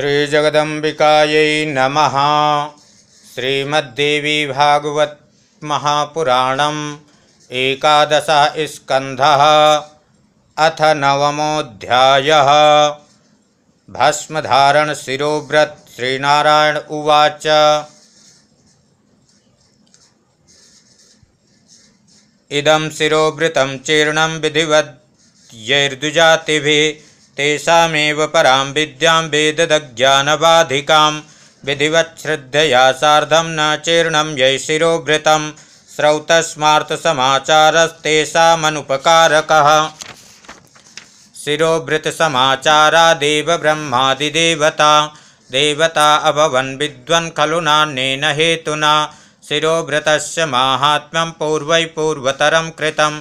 श्रीजगदम्बिकायै नम श्रीमद्देवी भागवत महापुराण एकादश स्क अथ भस्मधारण शिरोव्रत श्रीनारायण उवाच इदम शिरोवृत चीर्ण विधिवद्यैर्दुजातिभिः तेषामेव परां विद्यां वेददज्ञानबाधिकां विधिवच्छ्रद्धया सार्धं न चीर्णं यै शिरोभृतं श्रौतस्मार्थसमाचारस्तेषामनुपकारकः शिरोभृतसमाचारा देवब्रह्मादिदेवता देवता अभवन् विद्वन् खलु नान्येन हेतुना शिरोभृतस्य माहात्म्यं पूर्वै पूर्वतरं कृतं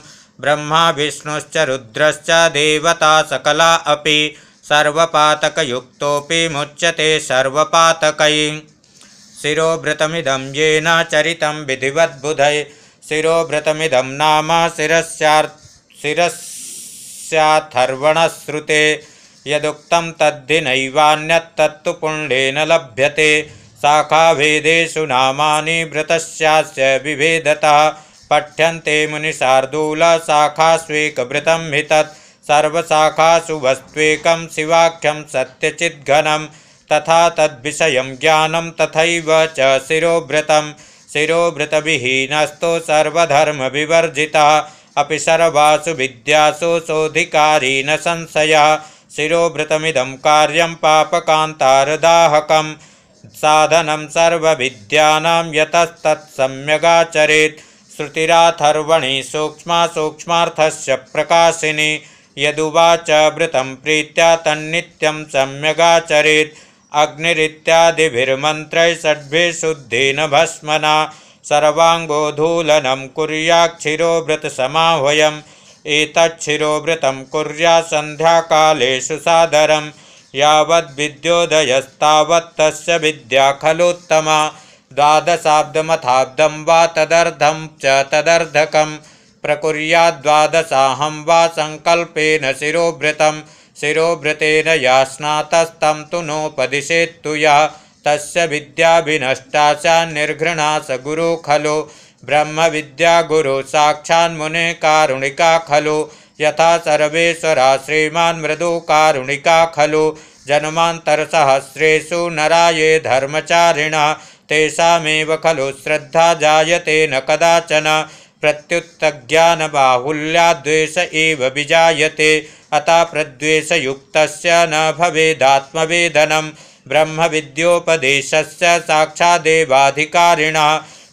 ब्रह्मा विष्णुश्च रुद्रश्च देवता सकला अपि सर्वपातकयुक्तोऽपि मुच्यते सर्वपातकै शिरोभृतमिदं येन चरितं विधिवद्बुधै शिरोभृतमिदं नाम शिरस्यार् शिरस्याथर्वणश्रुते यदुक्तं तद्धि नैवान्यत्तत्तु पुण्डेन लभ्यते शाखाभेदेषु नामानि भृतस्यास्य विभेदतः पठ्यन्ते मुनिशार्दूलशाखास्वेकभृतं हि तत् सर्वशाखासु वस्त्वेकं शिवाख्यं सत्यचिद्घनं तथा तद्विषयं ज्ञानं तथैव च शिरोभृतं शिरोभृतविहीनस्तु सर्वधर्मविवर्जितः अपि सर्वासु विद्यासु न संशयः शिरोभृतमिदं कार्यं पापकान्तार्दाहकं साधनं सर्वविद्यानां यतस्तत्सम्यगाचरेत् श्रुतिराथर्वणि सूक्ष्म सूक्ष्मार्थश्च प्रकाशिनि यदुवाच वृतं प्रीत्या तन्नित्यं सम्यगाचरेत् अग्निरित्यादिभिर्मन्त्रैषड्भिशुद्धीर्भस्मना सर्वाङ्गोधूलनं कुर्याक्षिरोवृतसमाह्वयम् एतच्छिरोवृतं कुर्या सन्ध्याकालेषु सादरं यावद्विद्योदयस्तावत्तस्य विद्या खलुत्तमा द्वादशाब्दमथाब्दं वा तदर्धं च तदर्धकं प्रकुर्याद्वादशाहं वा सङ्कल्पेन शिरोभृतं शिरोभृतेन या स्नातस्तं तु नोपदिशेत्तु या तस्य विद्याभिनष्टा च निर्घृणा स गुरु खलु ब्रह्मविद्या साक्षान्मुने कारुणिका खलु यथा सर्वेश्वरा मृदु कारुणिका खलु जन्मान्तरसहस्रेषु नराये धर्मचारिणा तेषामेव खलु श्रद्धा जायते न कदाचन प्रत्युत्तरज्ञानबाहुल्याद्वेष एव विजायते अतः प्रद्वेषयुक्तस्य न भवेदात्मवेदनं ब्रह्मविद्योपदेशस्य साक्षादेवाधिकारिणा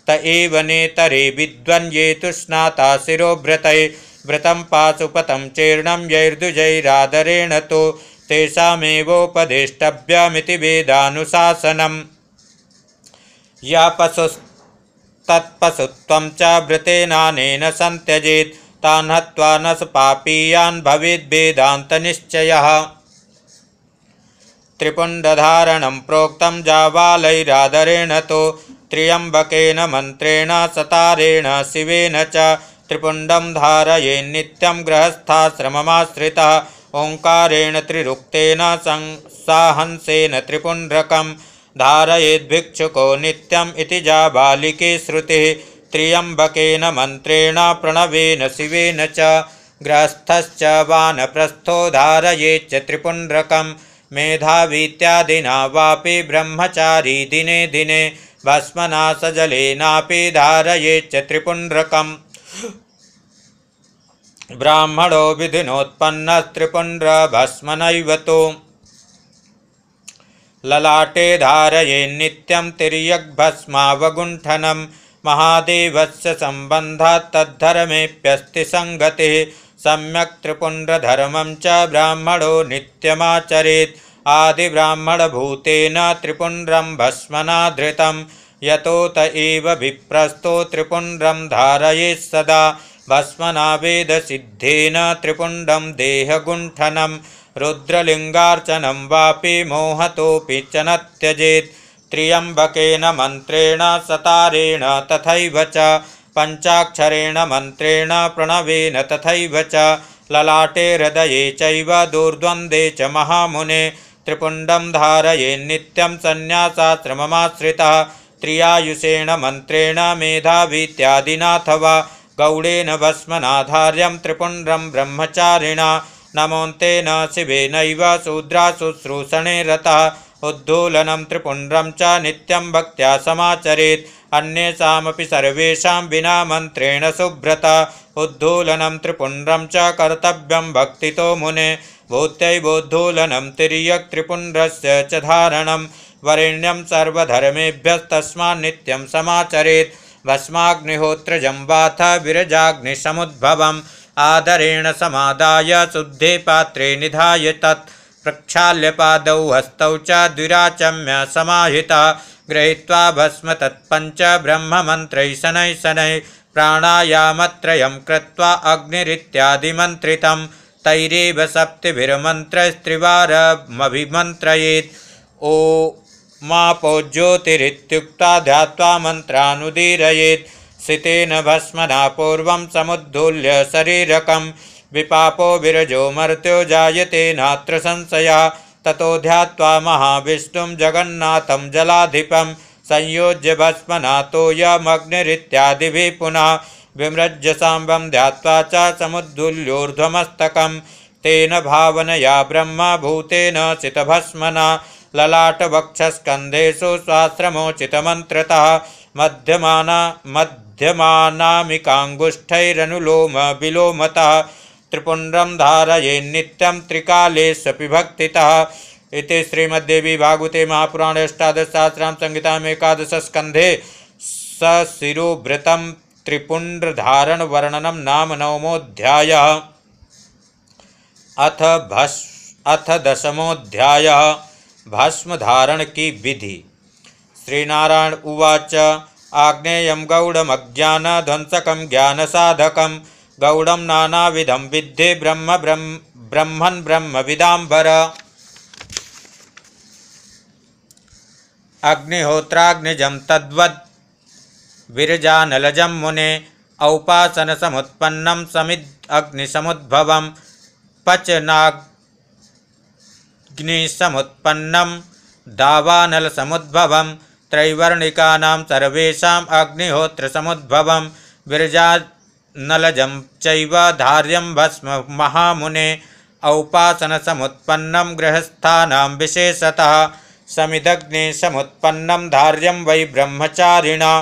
त एव नेतरे विद्वन् ये तु स्नाता शिरोभृतैः व्रतं पाशुपतं चीर्णं यैर्दुजैरादरेण तु तेषामेवोपदेष्टव्यमिति वेदानुशासनम् यापशुस्तत्पशुत्वं च भृते नानेन सन्त्यजेत् तान्हत्वानसपापीयान् भवेद्वेदान्तनिश्चयः त्रिपुण्डधारणं प्रोक्तं जावालैरादरेण तु त्र्यम्बकेन मन्त्रेण सतारेण शिवेन च त्रिपुण्डं धारयेन्नित्यं गृहस्थाश्रममाश्रितः ओङ्कारेण त्रिरुक्तेन साहंसेन त्रिपुण्ड्रकम् धारयेद्भिक्षुको नित्यम् इति बालिके श्रुति त्र्यम्बकेन मंत्रेण प्रणवेन शिवेन च ग्रस्थश्च प्रस्थो धारयेच्च त्रिपुण्ड्रकं मेधावीत्यादिना वापि ब्रह्मचारी दिने दिने भस्मना सजलेनापि धारयेच्च त्रिपुण्ड्रकम् ब्राह्मणो विधिनोत्पन्नस्त्रिपुण्ड्रभस्मनैव तु ललाटे धारये नित्यं तिर्यग्भस्मावगुण्ठनं महादेवस्य तद्धर्मेऽप्यस्ति सङ्गतिः सम्यक् त्रिपुण्ड्रधर्मं च ब्राह्मणो नित्यमाचरेत् आदिब्राह्मणभूतेन त्रिपुण्ड्रं भस्मनाधृतं यतो त एवभिप्रस्तो त्रिपुण्ड्रं धारयेत् सदा भस्मनावेदसिद्धेन त्रिपुण्डं देहगुण्ठनम् रुद्रलिङ्गार्चनं वापि मोहतोऽपि च न त्यजेत् त्र्यम्बकेन मन्त्रेण सतारेण तथैव च पञ्चाक्षरेण मन्त्रेण प्रणवेन तथैव च ललाटे हृदये चैव दुर्द्वन्द्वे च महामुने त्रिपुण्डं धारये नित्यं संन्यासाश्रममाश्रितः त्रियायुषेण मन्त्रेण मेधावीत्यादिना गौडेन भस्मनाधार्यं त्रिपुण्डं ब्रह्मचारिणा न मोन्ते न शिवेनैव शुश्रूषणे रता उद्धूलनं त्रिपुण्ड्रं च नित्यं भक्त्या समाचरेत् अन्येषामपि सर्वेषां विना मन्त्रेण सुभ्रता उद्धूलनं त्रिपुण्ड्रं च कर्तव्यं भक्तितो मुने भूत्यैवोद्धूलनं त्रिपुण्ड्रस्य च धारणं वरेण्यं सर्वधर्मेभ्यस्तस्मान् नित्यं समाचरेत् भस्माग्निहोत्रजम्बाथ विरजाग्निसमुद्भवम् आदरेण समादाय शुद्धे पात्रे निधाय तत् प्रक्षाल्यपादौ हस्तौ च द्विराचम्य समाहिता गृहीत्वा भस्म तत्पञ्च ब्रह्ममन्त्रैः शनैः शनैः प्राणायामत्रयं कृत्वा अग्निरित्यादिमन्त्रितं तैरेव सप्तभिर्मन्त्रस्त्रिवारमभिमन्त्रयेत् ओ मापो ज्योतिरित्युक्त्वा ध्यात्वा मन्त्रानुदीरयेत् सितेन भस्मना पूर्वं शरीरकं विपापो विरजो जायते नात्र संशया ततो ध्यात्वा महाविष्णुं जगन्नाथं जलाधिपं संयोज्य भस्मना तोयमग्निरित्यादिभिः पुनः साम्बं ध्यात्वा च समुद्धूल्योर्ध्वमस्तकं तेन भावनया ब्रह्मभूतेन सितभस्मना ललाटवक्षस्कन्धेषु स्वाश्रमोचितमन्त्रतः मध्यमाना मद् मध्यमानामिकाङ्गुष्ठैरनुलोम विलोमतः त्रिपुण्ड्रं धारयेन्नित्यं त्रिकाले भागवते महापुराण इति संहिता में महापुराणे स्कंधे संहिताम् एकादशस्कन्धे सशिरोव्रतं वर्णनम नाम नवमोध्याय अथ भस् अथ दशमोऽध्यायः भस्मधारण की विधि श्रीनारायण उवाच आग्नेयं गौडमज्ञानध्वंसकं ज्ञानसाधकं गौडं नानाविधं विद्धि ब्रह्म ब्रह्म ब्रह्मन् ब्रह्मविदाम्बर अग्निहोत्राग्निजं तद्वद् विरजानलजं मुने औपासनसमुत्पन्नं समिद् अग्निसमुद्भवं पचनाग्निसमुत्पन्नं दावानलसमुद्भवं त्रैवर्णिकानां सर्वेषाम् समुद्भवं विरजानलजं चैव धार्यं भस्म महामुने औपासनसमुत्पन्नं गृहस्थानां विशेषतः समिदग्ने समुत्पन्नं धार्यं वै ब्रह्मचारिणा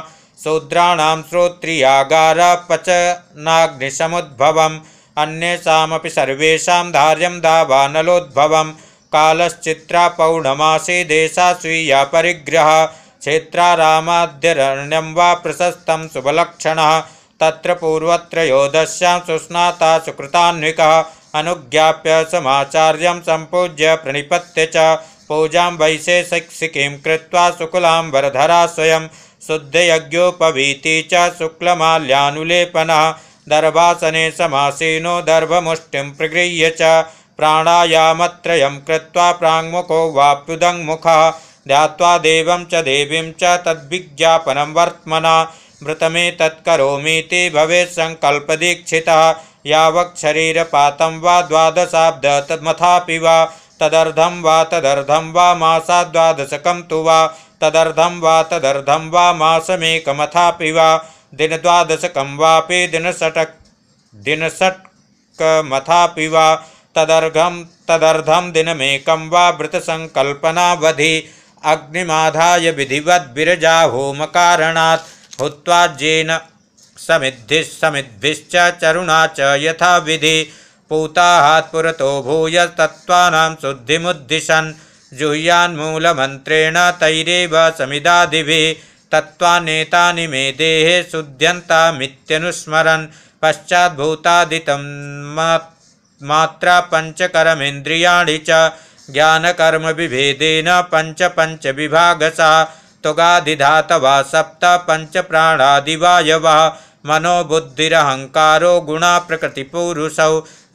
शूद्राणां श्रोत्रियागारपचनाग्निसमुद्भवम् अन्येषामपि सर्वेषां धार्यं दावानलोद्भवं कालश्चित्रा पौर्णमासे देशा स्वीया परिग्रह क्षेत्रारामाद्यरण्यं वा प्रशस्तं सुभलक्षणः तत्र पूर्वत्र योधस्यां सुस्नाता सुकृतान्विकः अनुज्ञाप्य समाचार्यं सम्पूज्य प्रणिपत्य च पूजां वैशेषिकीं कृत्वा शुक्लां वरधरा स्वयं शुद्धयज्ञोपवीति च शुक्लमाल्यानुलेपनः दर्भासने समासीनो दर्भमुष्टिं प्रगृह्य च प्राणायामत्रयं कृत्वा प्राङ्मुखो वाप्युदङ्मुखः ध्यावा देवं च देवीं च तद्विज्ञापन वर्त्मना मृतमे दीक्षिता यावक् शरीर पातम वा द्वादशाब्द तन्मथापि वा तदर्धम वा तदर्धम वा मासा मासाद्वादशकं तु वा तदर्धम वा तदर्धम वा मासमेकमथापि वा दिन दिनद्वादशकं वापि दिन दिन षटक षटक मथापि वा तदर्घं तदर्धं दिनमेकं वा वृतसङ्कल्पनावधि अग्निमाधाय होम होमकारणात् हुत्वाज्येन समिधि समिद्भिश्च चरुणा च यथा विधि पूताहात्पुरतो भूय तत्त्वानां शुद्धिमुद्दिशन् जुह्यान्मूलमन्त्रेण तैरेव समिदादिभिः तत्त्वानेतानि मे देहे शुद्ध्यन्तामित्यनुस्मरन् पश्चाद्भूतादितं मात्रा पञ्चकरमिन्द्रियाणि च पंच विभाग सा तुगाधिधातवा सप्त पञ्चप्राणादिवायवः मनोबुद्धिरहङ्कारो गुणाप्रकृतिपूरुषौ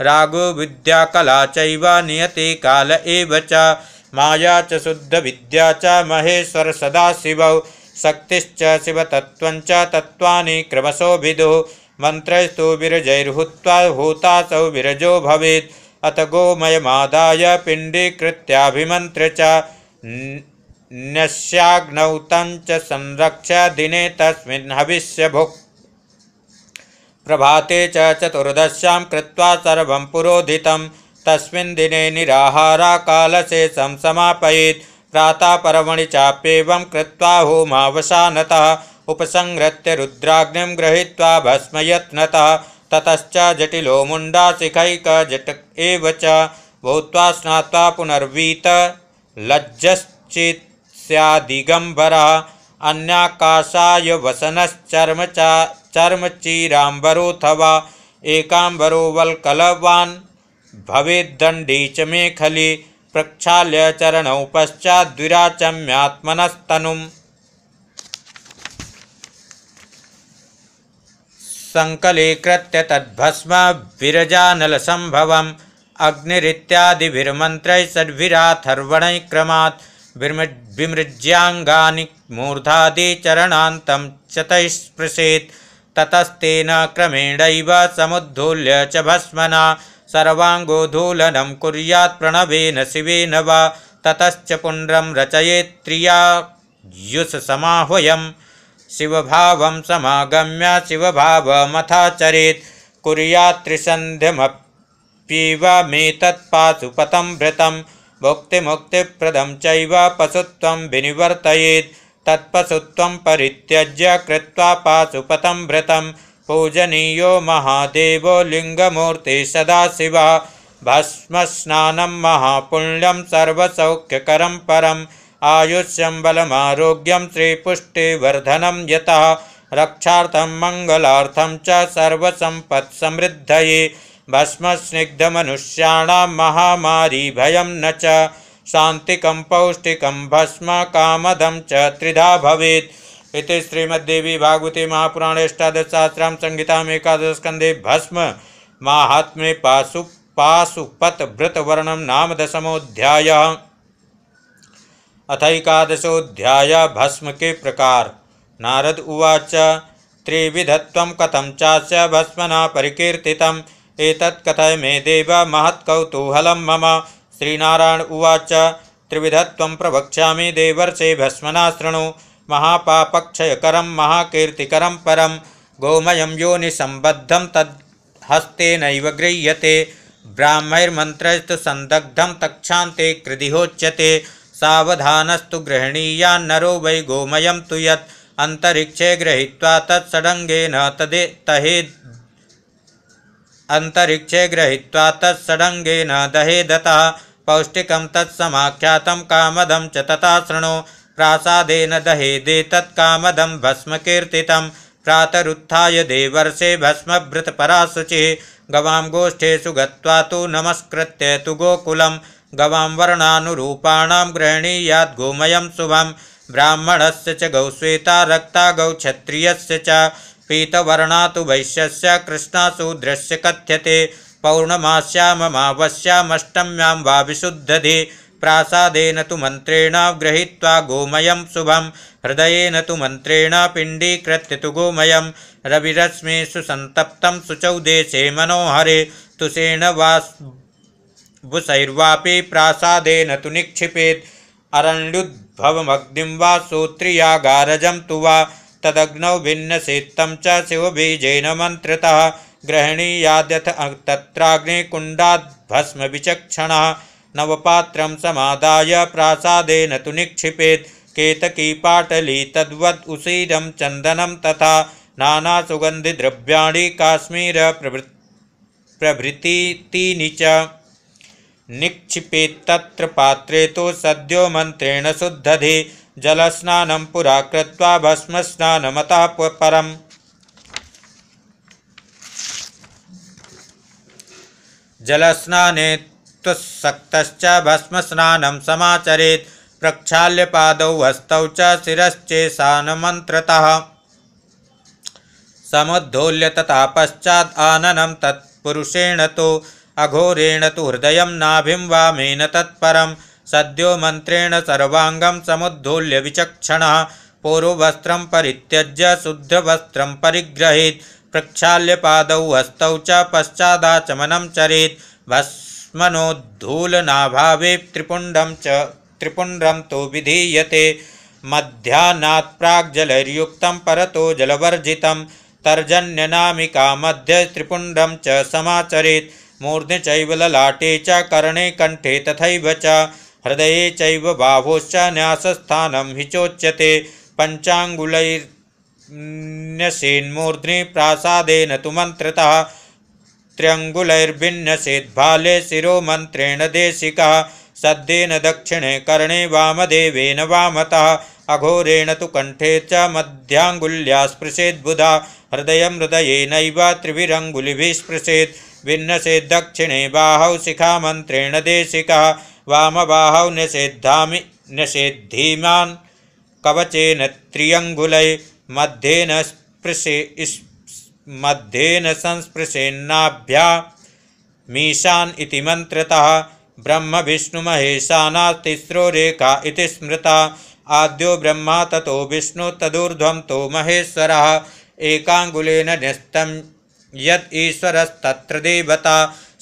रागोविद्याकला चैव नियते काल एव च माया च शुद्ध विद्या च महेश्वर शिव शक्ति शिव तत्व तत्वा क्रमशो विदु मंत्रस्तु विरजैर्हुत्वा सौ विरजो भवेत् अत गोमयमादाय पिण्डीकृत्याभिमन्त्र्य च न्यस्याग्नौ तञ्च संरक्ष दिने तस्मिन् हविष्य भुक् प्रभाते च चतुर्दश्यां कृत्वा सर्वं पुरोधितं तस्मिन् दिने निराहाराकालशेषं समापयेत् प्रातःपरमणि चाप्येवं कृत्वा होमावसानतः उपसंहृत्य रुद्राग्निं गृहीत्वा भस्मयत्नतः ततच जटिलो मुण्डाशिखैकजट एव च भूत्वा स्नात्वा पुनर्वीत लज्जश्चित्स्यादिगम्बरः अन्याकाशाय वसनश्चर्म च चर्मचीराम्बरोऽथवा एकाम्बरो वल्कलवान् च मेखली प्रक्षाल्य चरण पश्चाद्विराचम्यात्मनस्तनुम् सङ्कलीकृत्य तद्भस्म विरजानल अग्निरित्यादिभिर्मन्त्रैः षड्भिराथर्वणैः क्रमात् विमृज्याङ्गानि मूर्धादिचरणान्तं च तैस्पृशेत् ततस्तेन क्रमेण समुद्धूल्य च भस्मना सर्वाङ्गोधूलनं कुर्यात् प्रणवेन शिवेन वा ततश्च पुण्ड्रं रचयेत्त्रियायुषसमाह्वयम् शिवभावं समागम्य शिवभावमथाचरेत् कुर्या त्रिसन्ध्यमप्यैव मे तत्पाशुपतंभृतं चैव पशुत्वं विनिवर्तयेत् तत्पशुत्वं परित्यज्य कृत्वा भृतं पूजनीयो महादेवो लिङ्गमूर्ति सदाशिव भस्मस्नानं महापुण्यं सर्वसौख्यकरं परम् आयुष्यं बलमारोग्यं श्रीपुष्टिवर्धनं यतः रक्षार्थं मङ्गलार्थं भस्म स्निग्ध मनुष्याण महामारी भय न च शान्तिकं भस्म कामदम चिधा भवि इति श्रीमद्देवी भागवती महापुराणे अष्टादशसहस्रां संहिताम् भस्म माहात्म्ये पाशु पाशुपतभृतवर्णं नाम दशमोऽध्यायः अथकादशोध्याय भस्म के प्रकार नारद उवाच त्रिविधत्व कथम चाच भस्मना परिकीर्तितम् एतत् कथय मे देव महत्कौतूहल मम श्रीनारायण उवाच त्रिविधत्व प्रवक्षा देवर्षे भस्मना शृणु महापापक्षयकरं महाकीर्तिकरं परं गोमयं योनिसम्बद्धं तद्हस्तेनैव ब्राह्मण मंत्रस्त संदग्धम तक्षाते कृदिहोच्यते गृहणीया नरो वै गोमयं तो यक्षे गृहीवा गृहीत्वा न तदे तहे अन्तरिक्षे गृहीत्वा तत्सडङ्गेन दहेदतः पौष्टिकं तत्समाख्यातं कामदं च तथा शृणु दहे दहेदे तत्मद भस्मकीर्तितं प्रातरुत्थाय देवर्षे भस्मभृतपरा शुचिः गवां शुचि गत्वा तु नमस्कृत्य तु गोकुलम गवां वर्णानुरूपाणां गृहणीया गोमयं शुभं ब्राह्मणस्य च गौश्वेता रक्ता गौक्षत्रियस्य च पीतवर्णा तु वैश्यस्य कृष्णा कथ्यते पौर्णमास्याममावस्यामष्टम्यां वा विशुद्धधि प्रासादेन तु मन्त्रेण गृहीत्वा गोमयं शुभं हृदयेन तु मन्त्रेण पिण्डीकृत्य तु गोमयं रविरश्मिषु सन्तप्तं शुचौ देशे मनोहरे तुषेण वा भुसैर्वापी प्रादे न तो निक्षिपे वा सूत्रियागारजं तो वा तदग्नौ भिन्नसेत्तं च शिवबीजेन मन्त्रितः ग्रहणीयाद्यथ विचक्षण नवपात्र समादाय प्रासादेन तो निक्षिपेत् केतकी पाटली तद्वद् तथा चन्दनं तथा काश्मीर प्रभृ प्रभृती च निक्षिपेत्तत्र पात्रे तु सद्यो मन्त्रेण शुद्धधे जलस्नानं पुरा कृत्वा भस्मस्नानमतः परम् जलस्नाने सक्तश्च भस्मस्नानं समाचरेत् प्रक्षाल्य पादौ हस्तौ च शिरश्चेशानमन्त्रतः समुद्धोल्य तथा पश्चात् आननं तत्पुरुषेण तु अघोरेण तु हृदयं नाभिं वामेन तत्परम सद्यो मंत्रेण सर्वाङ्गं समुद्धूल्य विचक्षण पूर्ववस्त्रं परित्यज्य शुद्धवस्त्रं परिग्रहीत् प्रक्षाल्य पाद हस्तौ च पश्चादाचमनं चरेत भस्मनोद्धूलनाभावे त्रिपुण्डं च त्रिपुण्ड्रं तु विधीयते मध्याह्नात् प्राग्जलैर्युक्तं परतो जलवर्जितं तर्जन्यनामिका मध्य त्रिपुण्ड्रं च समाचरेत् मूर्ध चैव ललाटे च कर्णे कंठे तथा च हृदये चैव बाहोश्च न्यासस्थानं हि चोच्यते पञ्चाङ्गुलैर्न्यसेन्मूर्ध्नि प्रासादेन तु मन्त्रितः त्र्यङ्गुलैर्भिन्नसेद्भाले शिरोमन्त्रेण देशिकः सद्येन दक्षिणे कर्णे वामदेवेन वामतः अघोरेण तो कंठे च मध्याङ्गुल्या स्पृशेद्बुधा हृदय हृदय त्रिभिरङ्गुलिभिः स्पृशेत् विन्नसे दक्षिणे बाहौ शिखामन्त्रेण देशिकः वामबाहौ निषेद्धामि निषेद्धीमान् कवचेन त्रियङ्गुलै मध्येन स्पृशे मध्येन संस्पृशेन्नाभ्या मीशान इति विष्णु ब्रह्मविष्णुमहेशानास्तिस्रो रेखा इति स्मृता आद्यो ब्रह्मा ततो विष्णु तदूर्धम तो महेश्वर एकाङ्गुलेन यत देवता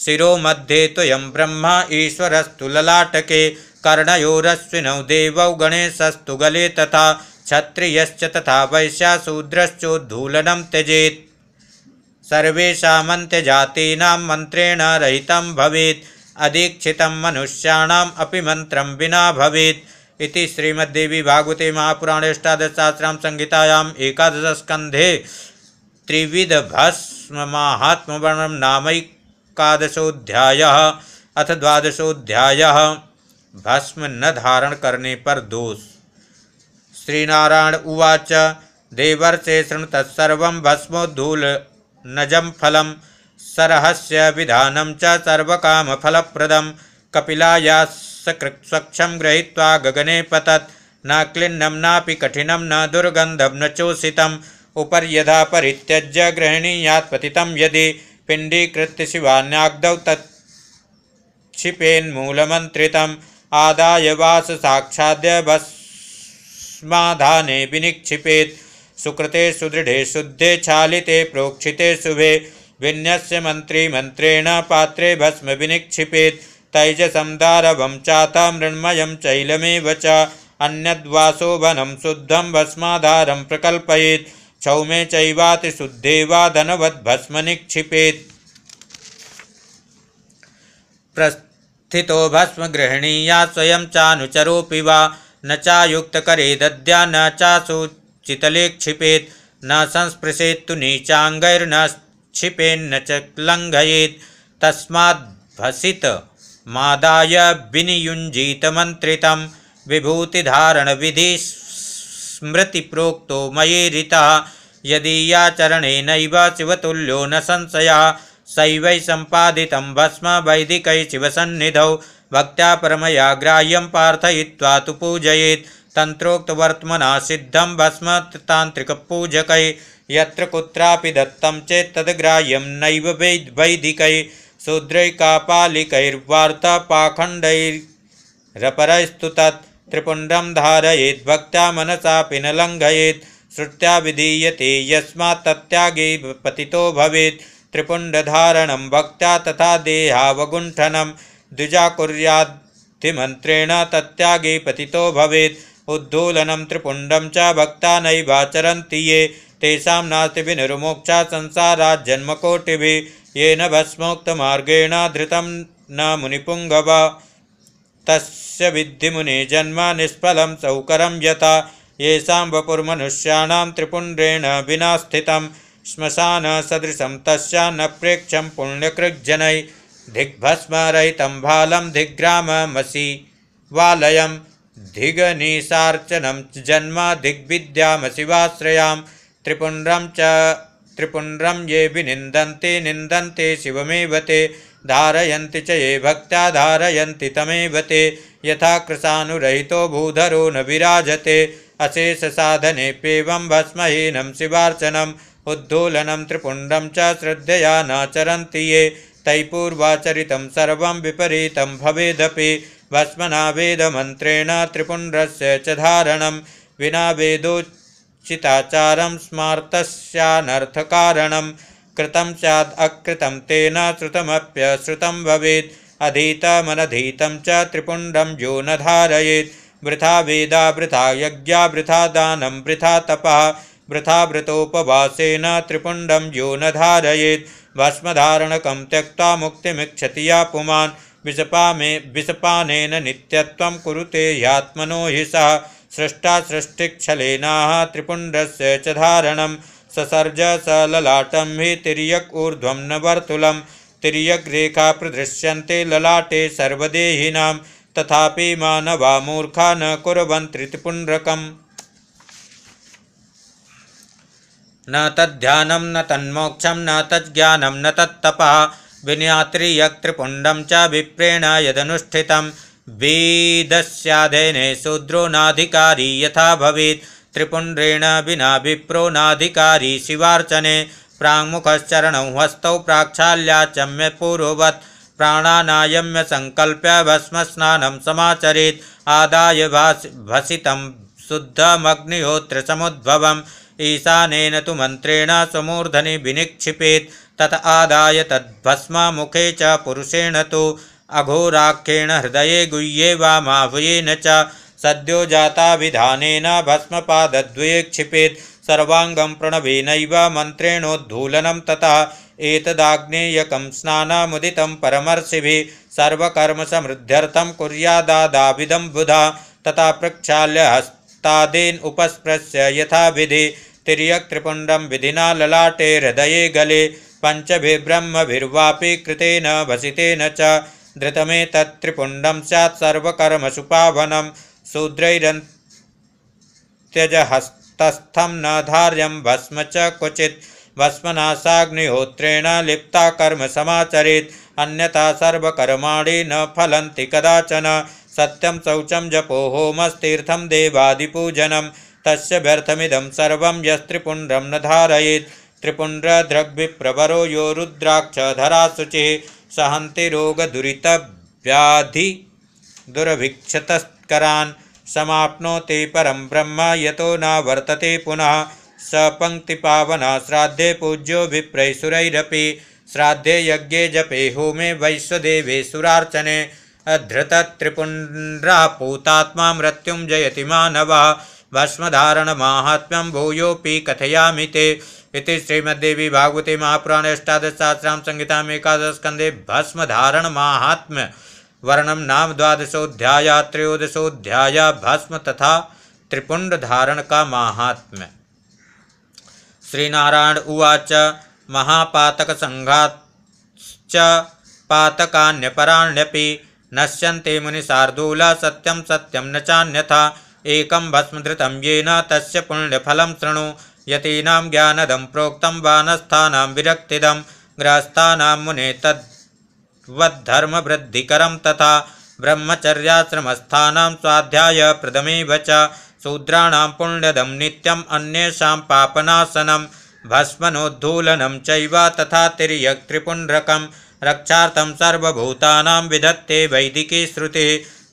शिरो मध्ये त्वयं ब्रह्मा ईश्वरस्तु ललाटके कर्णयोरश्विनौ देवौ गणेशस्तु गले तथा क्षत्रियश्च तथा वैश्याशूद्रश्चोद्धूलनं त्यजेत् सर्वेषामन्त्यजातीनां मन्त्रेण रहितं भवेत् अधीक्षितं मनुष्याणाम् अपि मन्त्रं विना भवेत् इति श्रीमद्देवी भागवते महापुराणे अष्टादशसहस्रां संहितायाम् एकादशस्कन्धे त्रिविधभस्ममाहात्मवर्णं नामैकादशोऽध्यायः अथ द्वादशोध्याय भस्म न धारण करने पर दोष श्रीनारायण उवाच देवर्षे शृणु तत्सर्व भस्मोद्धूल नजम फलम सरहस्य विधानम च फल फलप्रदम कपिलाया सकृत्स्वक्षम गृहीत्वा गगने पतत् न क्लिन्नम ना कठिनम न दुर्गंधम न चोषितम उपर्यधा परित्यज्य गृहणीयात् पतितं यदि पिण्डीकृत्य शिवान्याग्धौ तत्क्षिपेन्मूलमन्त्रितम् आदाय साक्षाद भस्माधाने विनिक्षिपेत् सुकृते सुदृढे शुद्धे क्षाते प्रोक्षिते शुभे विन्यस्य मंत्री मंत्रेण पात्रे भस्म विनिक्षिपेत् तैज दारवं चाता मृण्मय चैलमे च अन्यद्वासोभनं शुद्धम भस्माधारम प्रकल्पयेत् क्षौमे चैवाति शुद्धे वा धनवद्भस्म निक्षिपेत प्रस्थितो भस्म गृहणीया स्वयं चानुचरोपि वा न चायुक्त करे दद्या न चाशुचितले क्षिपेत न संस्पृशेत्तु नीचांगैर्न क्षिपेन्न च लंघयेत तस्माद्भसित मादाय विनियुञ्जीतमन्त्रितं विभूतिधारणविधिः स्मृति स्मृतिप्रोक्तो मयेरिता यदि शिव शिवतुल्यो न संशया शैवै सम्पादितं भस्म वैदिकै शिवसन्निधौ भक्त्या परमया ग्राह्यं पार्थयित्वा तु पूजयेत् तन्त्रोक्तवर्त्मना सिद्धं भस्म तान्त्रिकपूजकै यत्र कुत्रापि दत्तं चेत् तद्ग्राह्यं नैव वैदिकै शूद्रैकापालिकैर्वार्तापाखण्डैरपरस्तु तत् त्रिपुंडम धारयेत् भक्त्या मनसा पिन लङ्घयेत् श्रुत्या विधीयते यस्मात् तत्यागे पतितो भवेत् त्रिपुण्डधारणं भक्त्या तथा देहावगुण्ठनं द्विजाकुर्याद्धिमन्त्रेण तत्यागे पतितो भवेत् उद्धूलनं त्रिपुण्डं च भक्ता नैवाचरन्ति ये तेषां नास्ति विनिर्मोक्षा संसाराज्जन्मकोटिभिः येन भस्मोक्तमार्गेण धृतं न मुनिपुङ्गव तस्य विद्धि मुनि जन्म निष्फल सौकरं यथा येषां वपुर्मनुष्याणां त्रिपुण्ड्रेण विना स्थितं न प्रेक्ष पुण्यकृजन पुण्यकृज्जनै दिग्भस्मरहितं भालं धिग्राममसि वालयं धिगनीसार्चनं जन्म दिग्विद्यामशिवाश्रयां त्रिपुण्ड्रं च त्रिपुण्ड्रं ये निंदते निंदते शिवमे ते धारयन्ति च ये भक्त्या धारयन्ति तमेव ते यथा कृशानुरहितो भूधरो न विराजते अशेषसाधनेऽप्येवं भस्महीनं शिवार्चनम् उद्धूलनं त्रिपुण्डं च श्रद्धया नाचरन्ति ये तैपूर्वाचरितं सर्वं विपरीतं भवेदपि भस्मना वेदमन्त्रेण च धारणं विना वेदोचिताचारं स्मार्तस्यानर्थकारणं कृतं स्याद् तेना तेन श्रुतमप्यश्रुतं भवेत् अधीतमनधीत च त्रिपुण्डं न धारयेत् वृथा वेदा वृथा यज्ञा वृथा दानम वृथा तप वृथा वृतोपवासेन त्रिपुंडम जो न धारयेत् भस्मधारणकं त्यक्त्वा मुक्तिमिच्छति या पुमा विषपामे विषपानेन नित्यत्वं कुरुते ह्यात्मनो हि सह सृष्टा सृष्टिक्षलेनाः से च धारणम ससर्ज स ललाटं हि तिर्यक् ऊर्ध्वं न वर्तुलं तिर्यग्रेखा प्रदृश्यन्ते ललाटे सर्वदेहिनां तथा मानवा मूर्खा न कुर्वन्ति न तद्ध्यानं न तन्मोक्षं न तज्ज्ञानं न तत्तपः विनियात्रियक्त्रिपुण्डं च विप्रेण यदनुष्ठितं वेदस्याधयने शूद्रो नाधिकारी यथा भवेत् त्रिपुंड्रेण विना विप्रो नाधिकारी शिवार्चने प्राङ्मुखश्चरणौ हस्तौ प्राक्षाल्याचम्य पूर्ववत् प्राणानायम्य सङ्कल्प्य भस्मस्नानं समाचरेत् आदाय भसी शुद्धमग्निहोत्र शुद्धमग्निहोत्रसमुद्भवम् ईशानेन तु मन्त्रेण स्वमूर्धनि विनिक्षिपेत् तत् आदाय तद्भस्ममुखे च पुरुषेण तु अघोराख्येण हृदय गुह्ये वा माहुयेन च सद्यो जाताभिधानेन भस्मपादद्वये क्षिपेत् सर्वाङ्गं प्रणवेनैव मन्त्रेणोद्धूलनं तथा एतदाग्नेयकं स्नानामुदितं परमर्षिभिः सर्वकर्मसमृद्ध्यर्थं कुर्यादादाभिदं बुधा तथा प्रक्षाल्यहस्तादीन् उपस्पृश्य यथाभिधि तिर्यक्त्रिपुण्डं विधिना ललाटे हृदये गले पञ्चभिर्ब्रह्मभिर्वापि कृतेन भसितेन च धृतमेतत्त्रिपुण्डं स्यात् सर्वकर्मसुपावनं त्यज हस्तस्थ न धार्यम भस्म च क्वचित् भस्मनाशाग्निहोत्रेण लिप्ता कर्म समाचरेत् अन्यथा सर्वकर्माणि न फलन्ति कदाचन सत्यम शौचं जपो होमस्तीर्थम देवादिपूजनम तस्य व्यर्थमिदं सर्वं यस्त्रिपुण्ड्रं न धारयेत् त्रिपुण्ड्रद्रग्भिप्रवरो यो रुद्राक्षधरा शुचिः सहन्ति रोगदुरितव्याधि दुर्भिक्षतस्करान समाप्नोति परम ब्रह्म यतो न वर्तते पुनः स पावना श्राद्धे पूज्यो विप्रैसुरैरपि श्राद्धे यज्ञे जपे होमे वैश्वदेवे सुरार्चने अधृतत्रिपुण्ड्रापूतात्मा मृत्युं जयति मानवः भस्मधारणमाहात्म्यं भूयोऽपि कथयामि ते इति श्रीमद्देवी भागवते महापुराणे स्कंदे संहितामेकादशस्कन्धे महात्म्य वर्णम नाम द्वादशोध्याया त्रयोदशोध्याया भस्म तथा त्रिपुंड धारण का माहात्म्य श्रीनारायण उवाच महापातक संघाच पातकान्यपराण्यपि नश्यन्ते मुनिशार्दूल सत्यं सत्यं न चान्यथा एकं भस्मधृतं येन तस्य पुण्यफलं शृणु यतीनां ज्ञानदं प्रोक्तं वानस्थानां विरक्तिदं गृहस्थान मुने तद् वद्धर्मवृद्धिकरं तथा ब्रह्मचर्याश्रमस्थानां स्वाध्यायप्रदमेव च शूद्राणां पुण्यदं नित्यम् अन्येषां पापनाशनं भस्मनोद्धूलनं चैव तथा तिर्यक्त्रिपुण्ड्रकं रक्षा सर्वभूतानां विधत्ते वैदिकी श्रुति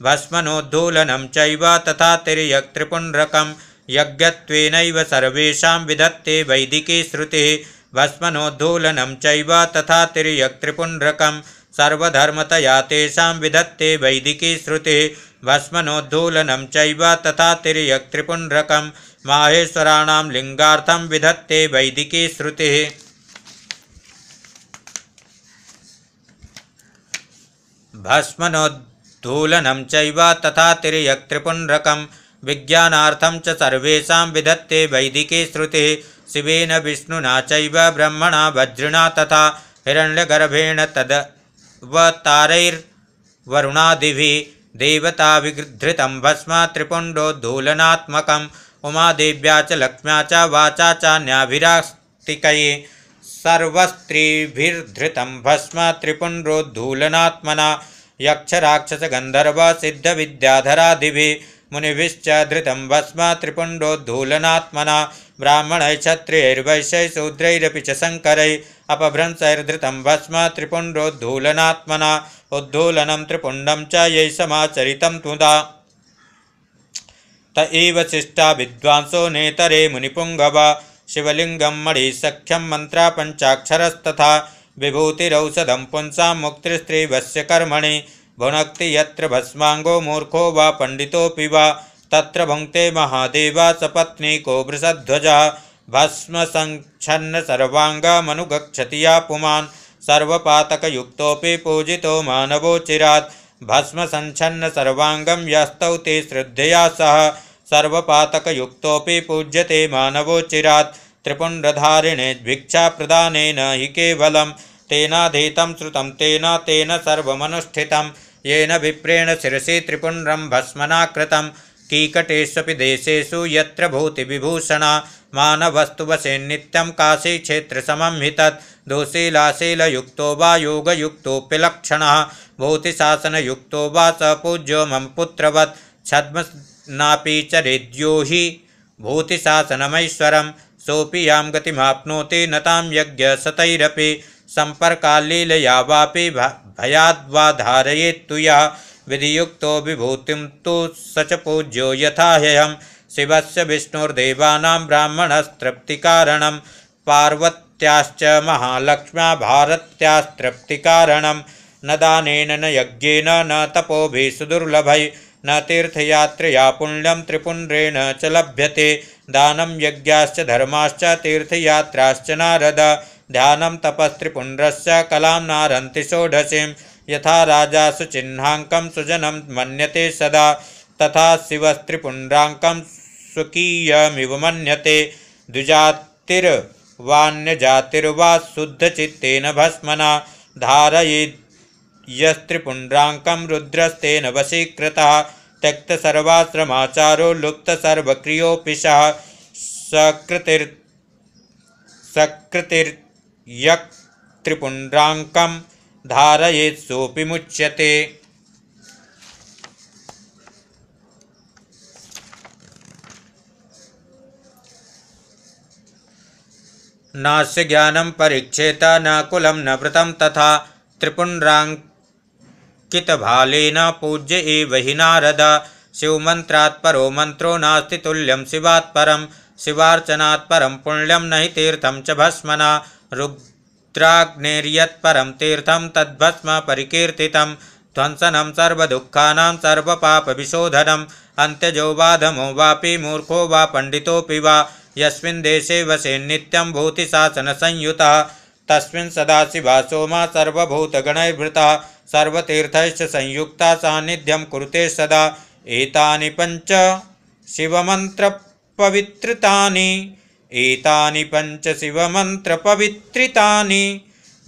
भस्मनोद्धूलनं चैव तथा तिर्यक्त्रिपुण्ड्रकं यज्ञत्वेनैव सर्वेषां विधत्ते वैदिकी श्रुति भस्मनोद्धूलनं चैव तथा तिर्यक्त्रिपुण्ड्रकं सर्वधर्मतया तेषां विधत्ते वैदिकी श्रुति भस्मनोद्धूलनं चैव तथा तिर्यक्त्रिपुण्ड्रकं माहेश्वराणां लिङ्गार्थं विधत्ते वैदिकी श्रुतिः भस्मनोद्धूलनं चैव तथा तिर्यक्त्रिपुण्ड्रकं विज्ञानार्थं च सर्वेषां विधत्ते वैदिकी श्रुतिः शिवेन विष्णुना चैव ब्रह्मणा वज्रिणा तथा हिरण्यगर्भेण तद व तारैर्वरुणादिभि देवताभिधृतं भस्म त्रिपुण्डो धूलनात्मकम् उमादेव्या च लक्ष्म्या च वाचा च न्याभिरास्तिकये सर्वस्त्रीभिर्धृतं भस्म त्रिपुण्ड्रोद्धूलनात्मना यक्षराक्षसगन्धर्वसिद्धविद्याधरादिभिः मुनिभिश्च धृतं भस्म त्रिपुण्डोद्धूलनात्मना ब्राह्मणैः क्षत्रियैर्वैश्यैः शूद्रैरपि च शङ्करैः अपभ्रंशैर्धृतं भस्म त्रिपुण्डोद्धूलनात्मना उद्धूलनं त्रिपुण्डं च यै समाचरितं तुदा त एव शिष्टा विद्वांसो नेतरे मुनिपुङ्गव शिवलिङ्गं मणिसख्यं मन्त्रा पञ्चाक्षरस्तथा विभूतिरौषधं पुंसां मुक्तिस्त्रीवस्य कर्मणि भुनक्ति यत्र भस्माङ्गो मूर्खो वा पण्डितोऽपि वा तत्र भुङ्क्ते महादेवा सपत्नीको भस्म भस्मसङ्च्छन्न सर्वाङ्गमनुगच्छति या पुमान् सर्वपातकयुक्तोऽपि पूजि मानवो भस्म संन्न सर्वाङ्गं यस्तौ ते श्रद्धया सह सर्वपातकयुक्तोऽपि पूज्यते मानवो त्रिपुंडधारिणे भिक्षा प्रदान हि कवल तेनाधीत श्रुत तेन तेन सर्वमनुष्ठितं येन विप्रेण शिशी त्रिपुंड्रम भस्मना कीकटेष्वपि देशेषु यत्र भूतिविभूषणा मानवस्तुवसे नित्यं काशे क्षेत्रसमं हि तत् दोशीलाशीलयुक्तो वा योगयुक्तोऽपि लक्षणः भूतिशासनयुक्तो वा स पूज्यो मम पुत्रवत् छद्मनापि चरेद्यो हि भूतिशासनमैश्वरं सोऽपि यां गतिमाप्नोति न यज्ञ सतैरपि सम्पर्कालीलया वापि भयाद्वा धारयेत्तु यः विधियुक्त विभूति तो सच च पूज्यो यथा ह्ययं शिवस्य विष्णुर्देवानां ब्राह्मणस्तृप्तिकारणं पार्वत्याश्च महालक्ष्म्या भारत्यास्तृप्तिकारणं न दान न यज्ञ न तपो भी सुदुर्लभ न तीर्थयात्रया पुण्यम त्रिपुण्रेण च लभ्यते दानं यज्ञाश्च धर्माश्च तीर्थयात्राश्च नारद ध्यानम तपस्त्रिपुण्रश्च कलाम नारंति षोडशीं यथा राजा सुचिह्नाङ्कं सुजनं मन्यते सदा तथा शिवस्त्रिपुण्ड्राङ्कं स्वकीयमिव मन्यते द्विजातिर्वान्यजातिर्वा शुद्धचित्तेन भस्मना धारयेयस्त्रिपुण्ड्राङ्कं रुद्रस्तेन वशीकृतः त्यक्तसर्वाश्रमाचारो लुप्तसर्वक्रियोऽपि सः सकृतिर् सकृतिर्यक् त्रिपुण्ड्राङ्कं धारयेत् सोपि मुच्यते नास्य ज्ञानं परीक्षेत न कुलं न व्रतं तथा त्रिपुण्ड्राङ्कितभालेन पूज्य एव हि नारद शिवमन्त्रात् परो मन्त्रो नास्ति तुल्यं शिवात् परं शिवार्चनात् पुण्यं न हि तीर्थं च भस्मना रुद्राग्नेर्यत् परं तीर्थं तद्भस्म परिकीर्तितं ध्वंसनं सर्वदुःखानां सर्वपापविशोधनम् अन्त्यजो बाधमो वापी मूर्खो वा पण्डितोऽपि वा यस्मिन् देशे वसे नित्यं भूतिशासनसंयुतः तस्मिन् सदाशिवा सोमा सर्वभूतगणैर्भृतः सर्वतीर्थैश्च संयुक्ता सान्निध्यं कुरते सदा पंच पञ्च शिवमन्त्रपवित्रतानि एतानि पञ्चशिवमन्त्रपवित्रितानि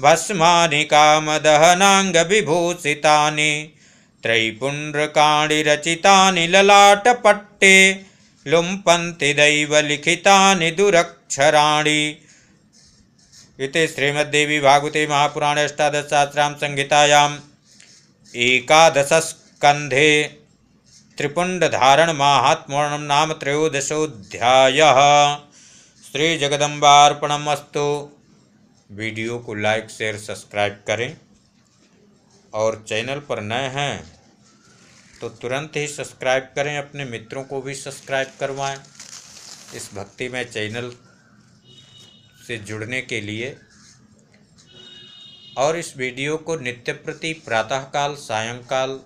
भस्मानि कामदहनांग त्रैपुण्ड्रकाणि रचितानि ललाटपट्टे लुम्पन्ति दैवलिखितानि दुरक्षरा श्रीमद्देवी भागवते महापुराण महापुराणे संहितायां संहितायाम् एकादशस्कन्धे महात्म नाम त्रयोदशोऽध्यायः श्री जगदम्बा अर्पणमस्तु वीडियो को लाइक शेयर सब्सक्राइब करें और चैनल पर नए हैं तो तुरंत ही सब्सक्राइब करें अपने मित्रों को भी सब्सक्राइब करवाएं इस भक्ति में चैनल से जुड़ने के लिए और इस वीडियो को नित्य प्रति प्रातःकाल सायंकाल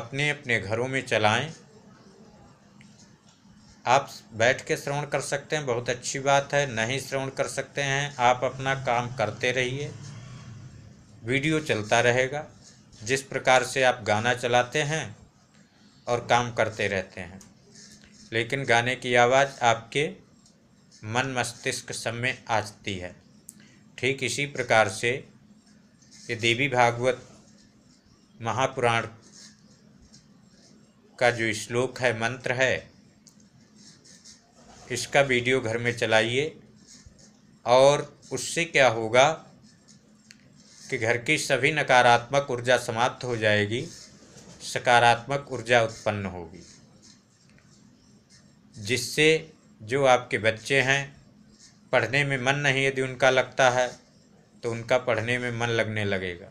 अपने अपने घरों में चलाएं आप बैठ के श्रवण कर सकते हैं बहुत अच्छी बात है नहीं श्रवण कर सकते हैं आप अपना काम करते रहिए वीडियो चलता रहेगा जिस प्रकार से आप गाना चलाते हैं और काम करते रहते हैं लेकिन गाने की आवाज़ आपके मन मस्तिष्क सब में आजती है ठीक इसी प्रकार से ये देवी भागवत महापुराण का जो श्लोक है मंत्र है इसका वीडियो घर में चलाइए और उससे क्या होगा कि घर की सभी नकारात्मक ऊर्जा समाप्त हो जाएगी सकारात्मक ऊर्जा उत्पन्न होगी जिससे जो आपके बच्चे हैं पढ़ने में मन नहीं यदि उनका लगता है तो उनका पढ़ने में मन लगने लगेगा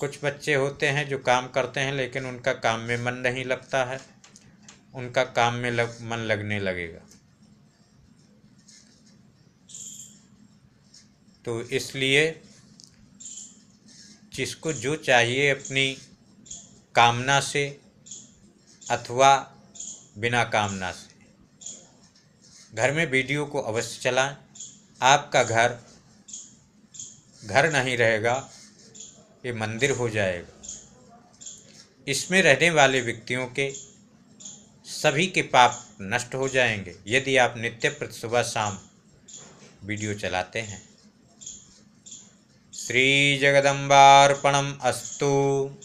कुछ बच्चे होते हैं जो काम करते हैं लेकिन उनका काम में मन नहीं लगता है उनका काम में लग मन लगने लगेगा तो इसलिए जिसको जो चाहिए अपनी कामना से अथवा बिना कामना से घर में वीडियो को अवश्य चलाएं आपका घर घर नहीं रहेगा ये मंदिर हो जाएगा इसमें रहने वाले व्यक्तियों के सभी के पाप नष्ट हो जाएंगे यदि आप नित्य प्रति सुबह शाम वीडियो चलाते हैं श्री जगदम्बार्पणम अस्तु